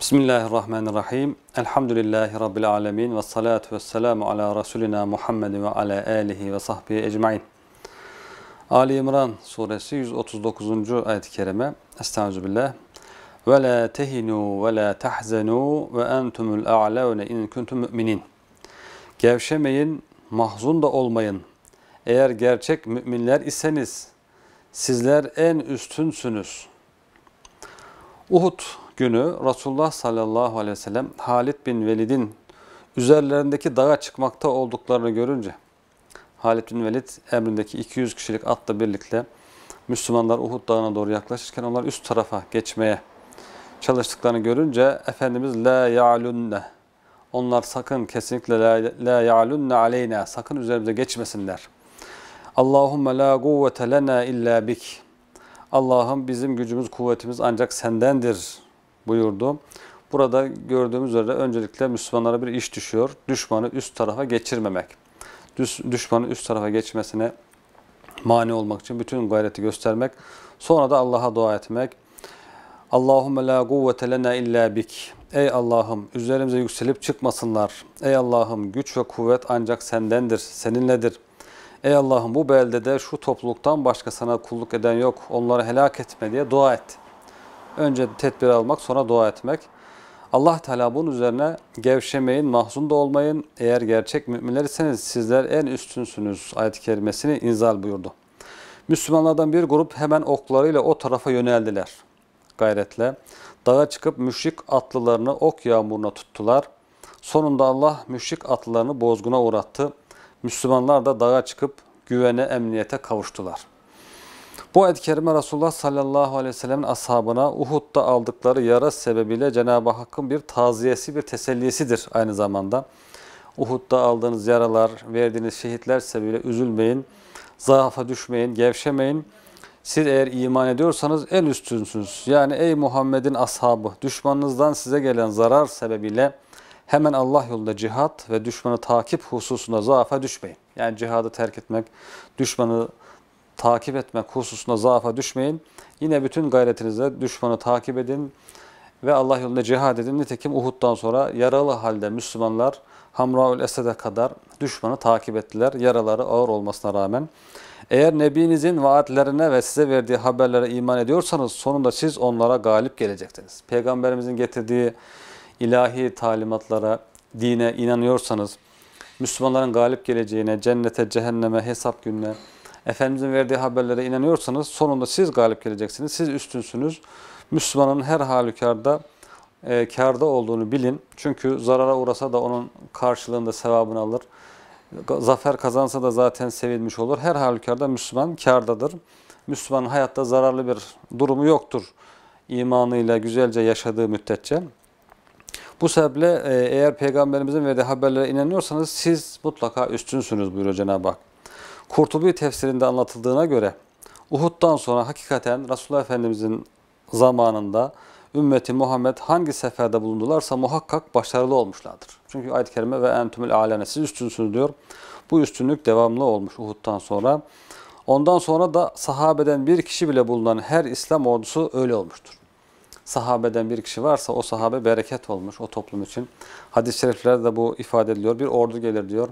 Bismillahirrahmanirrahim. Elhamdülillahi Rabbil alemin. Ve salatu ve selamu ala Resulina Muhammed ve ala alihi ve sahbihi ecmain. Ali İmran suresi 139. ayet-i kerime. Estağfirullah. Ve la tehinu ve la tahzenu ve entumul a'lavne in kuntum müminin. Gevşemeyin, mahzun da olmayın. Eğer gerçek müminler iseniz sizler en üstünsünüz. Uhud günü Resulullah sallallahu aleyhi ve sellem Halid bin Velid'in üzerlerindeki dağa çıkmakta olduklarını görünce Halid bin Velid emrindeki 200 kişilik atla birlikte Müslümanlar Uhud dağına doğru yaklaşırken onlar üst tarafa geçmeye çalıştıklarını görünce Efendimiz la ya'lunne onlar sakın kesinlikle la, la ya'lunne aleyna sakın üzerimize geçmesinler. Allahumme la kuvvete lena illa bik. Allah'ım bizim gücümüz kuvvetimiz ancak sendendir buyurdu. Burada gördüğümüz üzere öncelikle Müslümanlara bir iş düşüyor. Düşmanı üst tarafa geçirmemek. düşmanı üst tarafa geçmesine mani olmak için bütün gayreti göstermek. Sonra da Allah'a dua etmek. Allahümme la kuvvete lena illa bik. Ey Allah'ım üzerimize yükselip çıkmasınlar. Ey Allah'ım güç ve kuvvet ancak sendendir, seninledir. Ey Allah'ım bu beldede şu topluluktan sana kulluk eden yok. Onları helak etme diye dua et. Önce tedbir almak, sonra dua etmek. Allah Teala bunun üzerine gevşemeyin, mahzun da olmayın. Eğer gerçek müminler iseniz sizler en üstünsünüz ayet-i kerimesini inzal buyurdu. Müslümanlardan bir grup hemen oklarıyla o tarafa yöneldiler gayretle. Dağa çıkıp müşrik atlılarını ok yağmuruna tuttular. Sonunda Allah müşrik atlılarını bozguna uğrattı. Müslümanlar da dağa çıkıp güvene, emniyete kavuştular. Bu ayet-i kerime Resulullah sallallahu aleyhi ve sellemin ashabına Uhud'da aldıkları yara sebebiyle Cenab-ı Hakk'ın bir taziyesi, bir tesellisidir aynı zamanda. Uhud'da aldığınız yaralar, verdiğiniz şehitler sebebiyle üzülmeyin, zaafa düşmeyin, gevşemeyin. Siz eğer iman ediyorsanız en üstünsünüz. Yani ey Muhammed'in ashabı, düşmanınızdan size gelen zarar sebebiyle hemen Allah yolunda cihat ve düşmanı takip hususunda zaafa düşmeyin. Yani cihadı terk etmek, düşmanı takip etme hususunda zaafa düşmeyin. Yine bütün gayretinizle düşmanı takip edin ve Allah yolunda cihad edin. Nitekim Uhud'dan sonra yaralı halde Müslümanlar Hamraül Esed'e kadar düşmanı takip ettiler. Yaraları ağır olmasına rağmen. Eğer Nebinizin vaatlerine ve size verdiği haberlere iman ediyorsanız sonunda siz onlara galip geleceksiniz. Peygamberimizin getirdiği ilahi talimatlara, dine inanıyorsanız, Müslümanların galip geleceğine, cennete, cehenneme, hesap gününe, Efendimizin verdiği haberlere inanıyorsanız sonunda siz galip geleceksiniz. Siz üstünsünüz. Müslümanın her halükarda e, karda olduğunu bilin. Çünkü zarara uğrasa da onun karşılığında sevabını alır. Zafer kazansa da zaten sevilmiş olur. Her halükarda Müslüman kardadır. Müslümanın hayatta zararlı bir durumu yoktur. İmanıyla güzelce yaşadığı müddetçe. Bu sebeple e, eğer Peygamberimizin verdiği haberlere inanıyorsanız siz mutlaka üstünsünüz buyuruyor Cenab-ı Hak. Kurtubi tefsirinde anlatıldığına göre Uhud'dan sonra hakikaten Resulullah Efendimizin zamanında ümmeti Muhammed hangi seferde bulundularsa muhakkak başarılı olmuşlardır. Çünkü ayet-i kerime ve entümül alene siz üstünsünüz diyor. Bu üstünlük devamlı olmuş Uhud'dan sonra. Ondan sonra da sahabeden bir kişi bile bulunan her İslam ordusu öyle olmuştur. Sahabeden bir kişi varsa o sahabe bereket olmuş o toplum için. Hadis-i şeriflerde de bu ifade ediliyor. Bir ordu gelir diyor.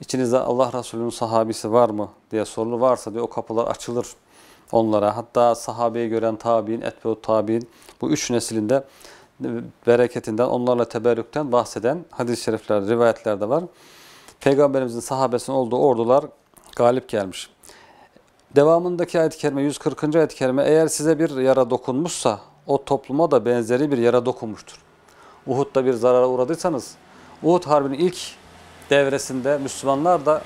İçinizde Allah Resulü'nün sahabisi var mı diye sorulu varsa diyor o kapılar açılır onlara. Hatta sahabeyi gören tabi'in, etbeut tabi'in bu üç neslinde e, bereketinden, onlarla teberrükten bahseden hadis-i şerifler, rivayetler de var. Peygamberimizin sahabesinin olduğu ordular galip gelmiş. Devamındaki ayet-i kerime 140. ayet-i kerime eğer size bir yara dokunmuşsa o topluma da benzeri bir yara dokunmuştur. Uhud'da bir zarara uğradıysanız Uhud Harbi'nin ilk devresinde Müslümanlar da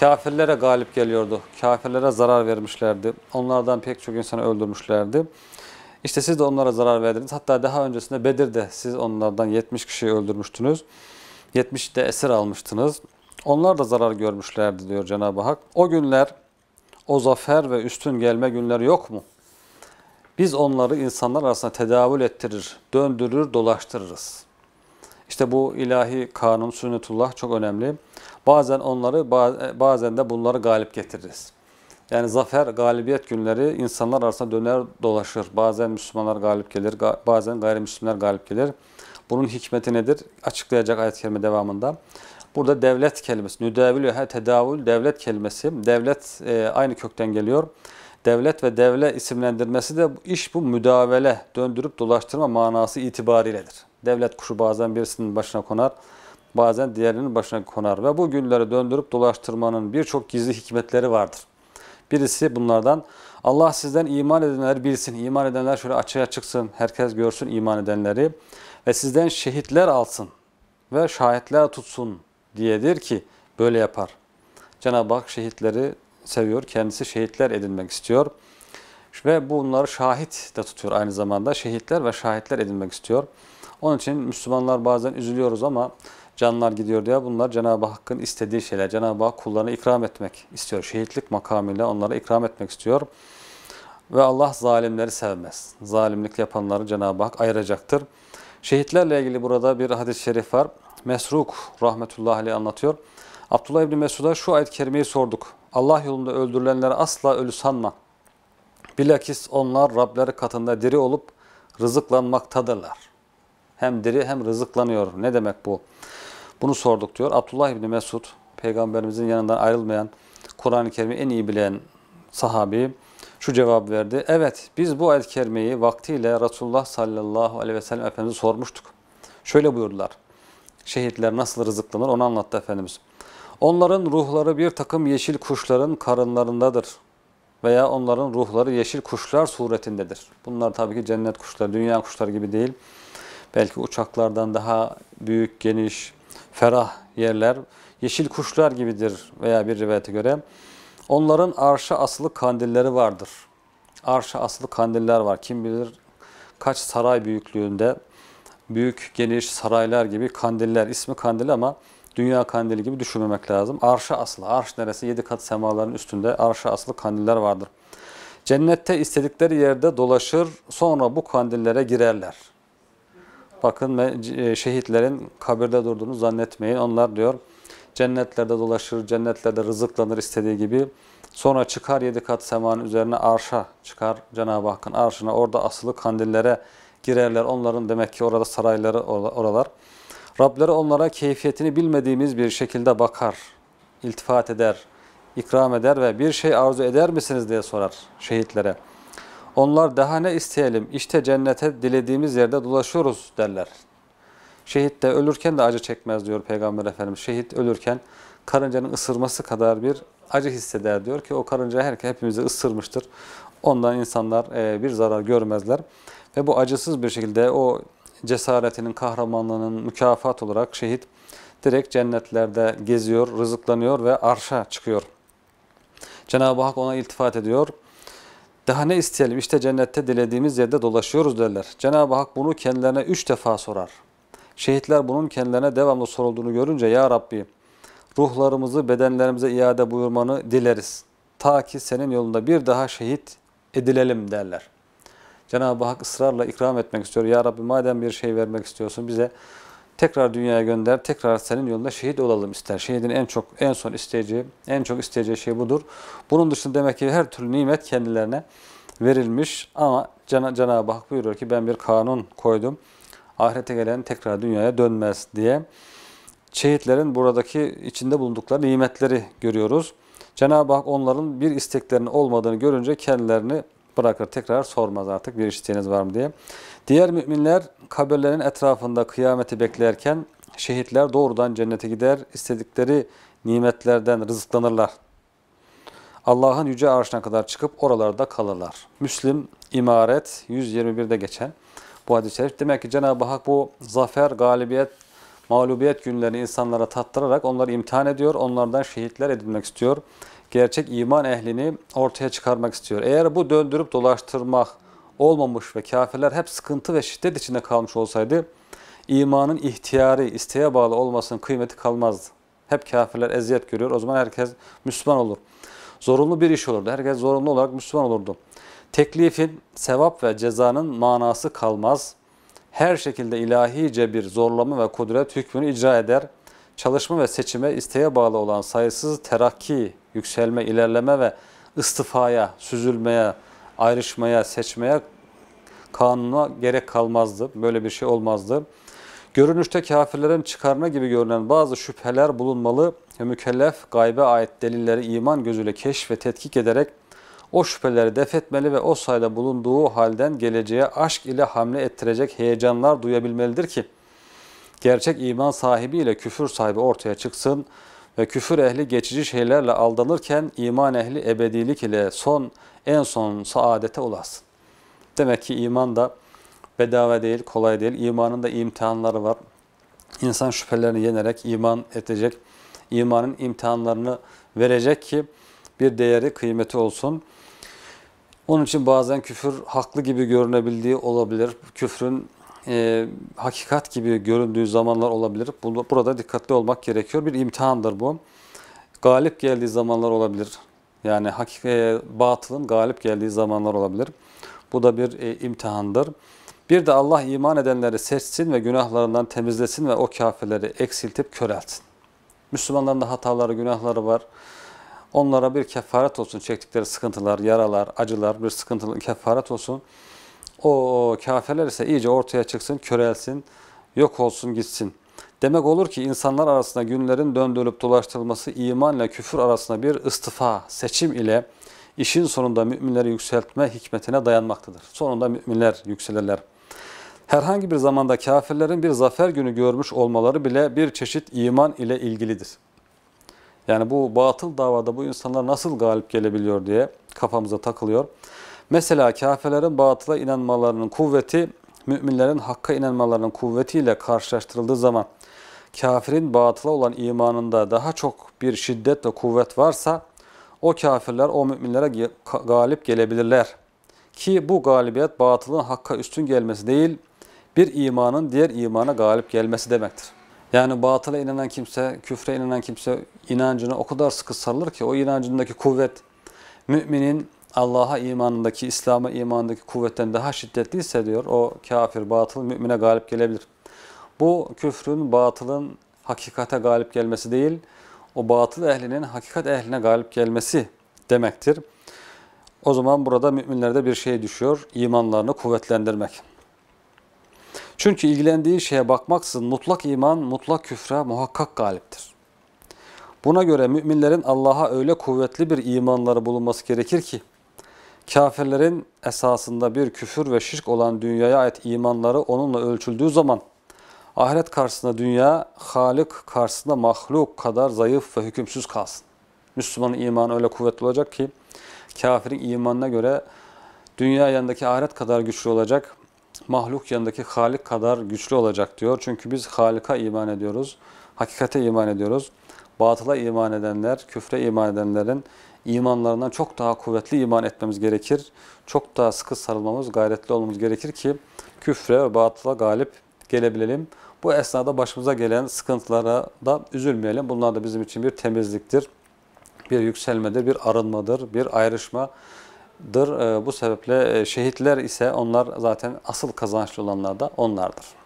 kafirlere galip geliyordu. Kafirlere zarar vermişlerdi. Onlardan pek çok insanı öldürmüşlerdi. İşte siz de onlara zarar verdiniz. Hatta daha öncesinde Bedir'de siz onlardan 70 kişiyi öldürmüştünüz. 70 de esir almıştınız. Onlar da zarar görmüşlerdi diyor Cenab-ı Hak. O günler, o zafer ve üstün gelme günleri yok mu? Biz onları insanlar arasında tedavül ettirir, döndürür, dolaştırırız. İşte bu ilahi kanun, sünnetullah çok önemli. Bazen onları, bazen de bunları galip getiririz. Yani zafer, galibiyet günleri insanlar arasında döner dolaşır. Bazen Müslümanlar galip gelir, bazen gayrimüslimler galip gelir. Bunun hikmeti nedir? Açıklayacak ayet-i kerime devamında. Burada devlet kelimesi, nüdevilühe tedavül, devlet kelimesi. Devlet e, aynı kökten geliyor. Devlet ve devle isimlendirmesi de iş bu müdavele, döndürüp dolaştırma manası itibariyledir. Devlet kuşu bazen birisinin başına konar, bazen diğerinin başına konar. Ve bu gülleri döndürüp dolaştırmanın birçok gizli hikmetleri vardır. Birisi bunlardan Allah sizden iman edenler bilsin, iman edenler şöyle açığa çıksın, herkes görsün iman edenleri ve sizden şehitler alsın ve şahitler tutsun diyedir ki böyle yapar. Cenab-ı Hak şehitleri seviyor, kendisi şehitler edinmek istiyor ve bunları şahit de tutuyor aynı zamanda. Şehitler ve şahitler edinmek istiyor. Onun için Müslümanlar bazen üzülüyoruz ama canlar gidiyor diye bunlar Cenab-ı Hakk'ın istediği şeyler. Cenab-ı Hak kullarına ikram etmek istiyor. Şehitlik makamıyla onlara ikram etmek istiyor. Ve Allah zalimleri sevmez. Zalimlik yapanları Cenab-ı Hak ayıracaktır. Şehitlerle ilgili burada bir hadis-i şerif var. Mesruk rahmetullahi aleyh anlatıyor. Abdullah İbni Mesud'a şu ayet-i kerimeyi sorduk. Allah yolunda öldürülenleri asla ölü sanma. Bilakis onlar Rableri katında diri olup rızıklanmaktadırlar hem diri hem rızıklanıyor. Ne demek bu? Bunu sorduk diyor. Abdullah İbni Mesud peygamberimizin yanından ayrılmayan Kur'an-ı Kerim'i en iyi bilen sahabi şu cevap verdi. Evet biz bu ayet-i kerimeyi vaktiyle Resulullah sallallahu aleyhi ve sellem Efendimiz'e sormuştuk. Şöyle buyurdular. Şehitler nasıl rızıklanır onu anlattı Efendimiz. Onların ruhları bir takım yeşil kuşların karınlarındadır veya onların ruhları yeşil kuşlar suretindedir. Bunlar tabii ki cennet kuşları, dünya kuşları gibi değil belki uçaklardan daha büyük, geniş, ferah yerler, yeşil kuşlar gibidir veya bir rivayete göre. Onların arşa asılı kandilleri vardır. Arşa asılı kandiller var. Kim bilir kaç saray büyüklüğünde büyük geniş saraylar gibi kandiller, ismi kandil ama dünya kandili gibi düşünmemek lazım. Arşa asılı, arş neresi? Yedi kat semaların üstünde arşa asılı kandiller vardır. Cennette istedikleri yerde dolaşır, sonra bu kandillere girerler. Bakın e, şehitlerin kabirde durduğunu zannetmeyin. Onlar diyor cennetlerde dolaşır, cennetlerde rızıklanır istediği gibi. Sonra çıkar yedi kat semanın üzerine arşa çıkar Cenab-ı Hakk'ın arşına. Orada asılı kandillere girerler. Onların demek ki orada sarayları oralar. Rableri onlara keyfiyetini bilmediğimiz bir şekilde bakar, iltifat eder, ikram eder ve bir şey arzu eder misiniz diye sorar şehitlere. Onlar daha ne isteyelim, işte cennete dilediğimiz yerde dolaşıyoruz derler. Şehit de ölürken de acı çekmez diyor Peygamber Efendimiz. Şehit ölürken karıncanın ısırması kadar bir acı hisseder diyor ki o karınca herkes hepimizi ısırmıştır. Ondan insanlar e, bir zarar görmezler. Ve bu acısız bir şekilde o cesaretinin, kahramanlığının mükafat olarak şehit direkt cennetlerde geziyor, rızıklanıyor ve arşa çıkıyor. Cenab-ı Hak ona iltifat ediyor. Daha ne isteyelim işte cennette dilediğimiz yerde dolaşıyoruz derler. Cenab-ı Hak bunu kendilerine üç defa sorar. Şehitler bunun kendilerine devamlı sorulduğunu görünce Ya Rabbi ruhlarımızı bedenlerimize iade buyurmanı dileriz. Ta ki senin yolunda bir daha şehit edilelim derler. Cenab-ı Hak ısrarla ikram etmek istiyor. Ya Rabbi madem bir şey vermek istiyorsun bize tekrar dünyaya gönder, tekrar senin yolunda şehit olalım ister. Şehidin en çok, en son isteyeceği, en çok isteyeceği şey budur. Bunun dışında demek ki her türlü nimet kendilerine verilmiş ama Cenab-ı Hak buyuruyor ki ben bir kanun koydum. Ahirete gelen tekrar dünyaya dönmez diye. Şehitlerin buradaki içinde bulundukları nimetleri görüyoruz. Cenab-ı Hak onların bir isteklerinin olmadığını görünce kendilerini bırakır tekrar sormaz artık bir isteğiniz var mı diye. Diğer müminler kabirlerin etrafında kıyameti beklerken şehitler doğrudan cennete gider istedikleri nimetlerden rızıklanırlar. Allah'ın yüce arşına kadar çıkıp oralarda kalırlar. Müslim İmaret 121'de geçen bu hadis-i şerif. Demek ki Cenab-ı Hak bu zafer, galibiyet, mağlubiyet günlerini insanlara tattırarak onları imtihan ediyor. Onlardan şehitler edinmek istiyor gerçek iman ehlini ortaya çıkarmak istiyor. Eğer bu döndürüp dolaştırmak olmamış ve kafirler hep sıkıntı ve şiddet içinde kalmış olsaydı imanın ihtiyarı, isteğe bağlı olmasının kıymeti kalmazdı. Hep kafirler eziyet görüyor. O zaman herkes Müslüman olur. Zorunlu bir iş olurdu. Herkes zorunlu olarak Müslüman olurdu. Teklifin, sevap ve cezanın manası kalmaz. Her şekilde ilahi bir zorlama ve kudret hükmünü icra eder. Çalışma ve seçime isteğe bağlı olan sayısız terakki yükselme, ilerleme ve istifaya, süzülmeye, ayrışmaya, seçmeye kanuna gerek kalmazdı. Böyle bir şey olmazdı. Görünüşte kafirlerin çıkarına gibi görünen bazı şüpheler bulunmalı ve mükellef gaybe ait delilleri iman gözüyle keşf ve tetkik ederek o şüpheleri def etmeli ve o sayda bulunduğu halden geleceğe aşk ile hamle ettirecek heyecanlar duyabilmelidir ki gerçek iman sahibi ile küfür sahibi ortaya çıksın.'' ve küfür ehli geçici şeylerle aldanırken iman ehli ebedilik ile son en son saadete ulaşsın. Demek ki iman da bedava değil, kolay değil. İmanın da imtihanları var. İnsan şüphelerini yenerek iman edecek. İmanın imtihanlarını verecek ki bir değeri, kıymeti olsun. Onun için bazen küfür haklı gibi görünebildiği olabilir. Küfrün e, hakikat gibi göründüğü zamanlar olabilir. Burada dikkatli olmak gerekiyor. Bir imtihandır bu. Galip geldiği zamanlar olabilir. Yani hakik e, batılın galip geldiği zamanlar olabilir. Bu da bir e, imtihandır. Bir de Allah iman edenleri seçsin ve günahlarından temizlesin ve o kafirleri eksiltip köreltsin. Müslümanların da hataları, günahları var. Onlara bir kefaret olsun çektikleri sıkıntılar, yaralar, acılar bir sıkıntılı kefaret olsun. O, kafirler ise iyice ortaya çıksın, körelsin, yok olsun gitsin. Demek olur ki insanlar arasında günlerin döndürülüp dolaştırılması imanla küfür arasında bir istifa seçim ile işin sonunda müminleri yükseltme hikmetine dayanmaktadır. Sonunda müminler yükselirler. Herhangi bir zamanda kafirlerin bir zafer günü görmüş olmaları bile bir çeşit iman ile ilgilidir. Yani bu batıl davada bu insanlar nasıl galip gelebiliyor diye kafamıza takılıyor. Mesela kafirlerin batıla inanmalarının kuvveti müminlerin hakka inanmalarının kuvvetiyle karşılaştırıldığı zaman kafirin batıla olan imanında daha çok bir şiddet ve kuvvet varsa o kafirler o müminlere galip gelebilirler. Ki bu galibiyet batılın hakka üstün gelmesi değil, bir imanın diğer imana galip gelmesi demektir. Yani batıla inanan kimse, küfre inanan kimse inancına o kadar sıkı sarılır ki o inancındaki kuvvet müminin Allah'a imanındaki, İslam'a imanındaki kuvvetten daha şiddetliyse diyor o kafir, batıl mümine galip gelebilir. Bu küfrün, batılın hakikate galip gelmesi değil, o batıl ehlinin hakikat ehline galip gelmesi demektir. O zaman burada müminlerde bir şey düşüyor, imanlarını kuvvetlendirmek. Çünkü ilgilendiği şeye bakmaksızın mutlak iman, mutlak küfre muhakkak galiptir. Buna göre müminlerin Allah'a öyle kuvvetli bir imanları bulunması gerekir ki, kafirlerin esasında bir küfür ve şirk olan dünyaya ait imanları onunla ölçüldüğü zaman ahiret karşısında dünya, halik karşısında mahluk kadar zayıf ve hükümsüz kalsın. Müslümanın imanı öyle kuvvetli olacak ki kafirin imanına göre dünya yanındaki ahiret kadar güçlü olacak, mahluk yanındaki Halik kadar güçlü olacak diyor. Çünkü biz Halik'a iman ediyoruz, hakikate iman ediyoruz. Batıla iman edenler, küfre iman edenlerin imanlarından çok daha kuvvetli iman etmemiz gerekir. Çok daha sıkı sarılmamız, gayretli olmamız gerekir ki küfre ve batıla galip gelebilelim. Bu esnada başımıza gelen sıkıntılara da üzülmeyelim. Bunlar da bizim için bir temizliktir, bir yükselmedir, bir arınmadır, bir ayrışmadır. Ee, bu sebeple e, şehitler ise onlar zaten asıl kazançlı olanlar da onlardır.